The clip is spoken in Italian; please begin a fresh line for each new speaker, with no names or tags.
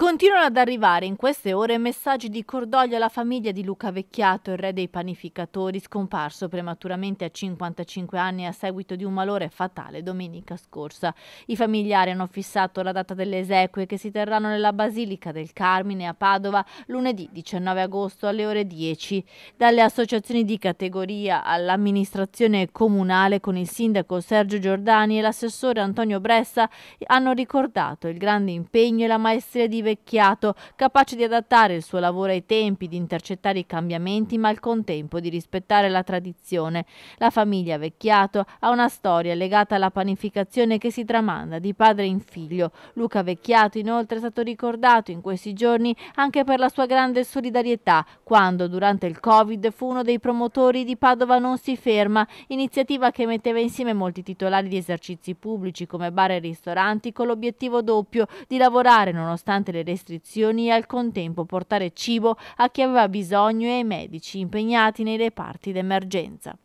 Continuano ad arrivare in queste ore messaggi di cordoglio alla famiglia di Luca Vecchiato, il re dei panificatori, scomparso prematuramente a 55 anni a seguito di un malore fatale domenica scorsa. I familiari hanno fissato la data delle esequie che si terranno nella Basilica del Carmine a Padova lunedì 19 agosto alle ore 10. Dalle associazioni di categoria all'amministrazione comunale con il sindaco Sergio Giordani e l'assessore Antonio Bressa hanno ricordato il grande impegno e la maestria di Vecchiato invecchiato, capace di adattare il suo lavoro ai tempi, di intercettare i cambiamenti, ma al contempo di rispettare la tradizione. La famiglia Vecchiato ha una storia legata alla panificazione che si tramanda di padre in figlio. Luca Vecchiato inoltre è stato ricordato in questi giorni anche per la sua grande solidarietà, quando durante il Covid fu uno dei promotori di Padova Non si ferma, iniziativa che metteva insieme molti titolari di esercizi pubblici come bar e ristoranti con l'obiettivo doppio di lavorare nonostante le le restrizioni e al contempo portare cibo a chi aveva bisogno e ai medici impegnati nei reparti d'emergenza.